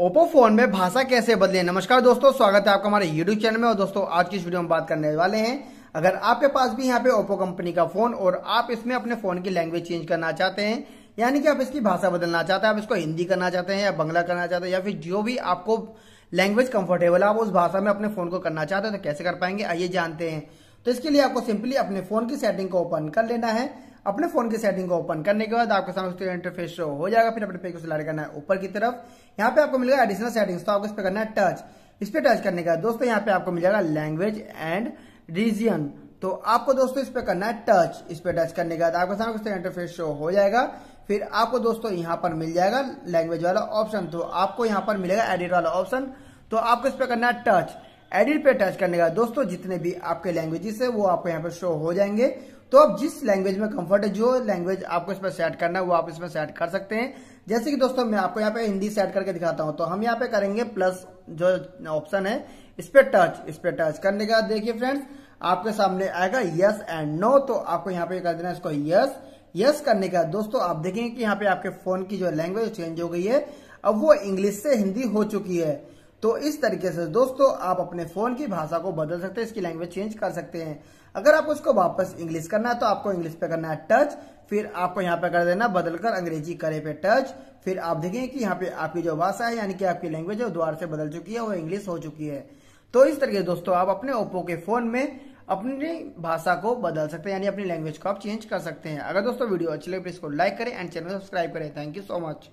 Oppo phone में भाषा कैसे बदले नमस्कार दोस्तों स्वागत है आपका हमारे यूट्यूब चैनल में और दोस्तों आज की इस वीडियो में बात करने वाले हैं अगर आपके पास भी यहाँ पे ओप्पो कंपनी का फोन और आप इसमें अपने फोन की लैंग्वेज चेंज करना चाहते हैं यानी कि आप इसकी भाषा बदलना चाहते हैं आप इसको हिंदी करना चाहते हैं या बंगला करना चाहते हैं या फिर जो भी आपको लैंग्वेज कंफर्टेबल है आप उस भाषा में अपने फोन को करना चाहते हैं तो कैसे कर पाएंगे आइए जानते हैं तो इसके लिए आपको सिंपली अपने फोन की सेटिंग को ओपन कर लेना है अपने फोन की सेटिंग को ओपन करने के बाद आपके सामने इंटरफेस शो हो जाएगा फिर अपने पे को सिलेक्ट करना है ऊपर की तरफ यहाँ पे आपको मिलेगा एडिशनल सेटिंग्स तो आपको इस पर करना है टच इस पर टच करने का दोस्तों यहाँ पे आपको मिल जाएगा लैंग्वेज एंड रीजियन तो आपको दोस्तों इस पर करना है टच इस पर टच करने के बाद आपके सामने इंटरफेस शो हो जाएगा फिर आपको दोस्तों यहाँ पर मिल जाएगा लैंग्वेज वाला ऑप्शन तो आपको यहाँ पर मिलेगा एडिट वाला ऑप्शन तो आपको इस पर करना है टच एडिट पे टच करने का दोस्तों जितने भी आपके लैंग्वेजेस है वो आपको यहाँ पे शो हो जाएंगे तो आप जिस लैंग्वेज में कंफर्ट है जो लैंग्वेज आपको इसमें सेट करना है वो आप इसमें सेट कर सकते हैं जैसे कि दोस्तों मैं आपको यहाँ पे हिंदी सेट करके दिखाता हूँ तो हम यहाँ पे करेंगे प्लस जो ऑप्शन है इस पे टच इस पे टच करने का देखिए फ्रेंड्स आपके सामने आएगा यस एंड नो तो आपको यहाँ पे कर देना इसको यस यस करने का दोस्तों आप देखेंगे कि यहाँ पे आपके फोन की जो लैंग्वेज चेंज हो गई है अब वो इंग्लिश से हिंदी हो चुकी है तो इस तरीके से दोस्तों आप अपने फ़ोन की भाषा को बदल सकते हैं इसकी लैंग्वेज चेंज कर सकते हैं अगर आप उसको वापस इंग्लिश करना है तो आपको इंग्लिश पे करना है टच फिर आपको यहाँ पे कर देना बदलकर अंग्रेजी करे पे टच फिर आप देखेंगे कि यहाँ पे आपकी जो भाषा है यानी कि आपकी लैंग्वेज है वो द्वार से बदल चुकी है वो इंग्लिश हो चुकी है तो इस तरीके दोस्तों आप अपने ओप्पो के फोन में अपनी भाषा को बदल सकते हैं यानी अपनी लैंग्वेज को आप चेंज कर सकते हैं अगर दोस्तों वीडियो अच्छी लगे प्लीज को लाइक करें एंड चैनल सब्सक्राइब करें थैंक यू सो मच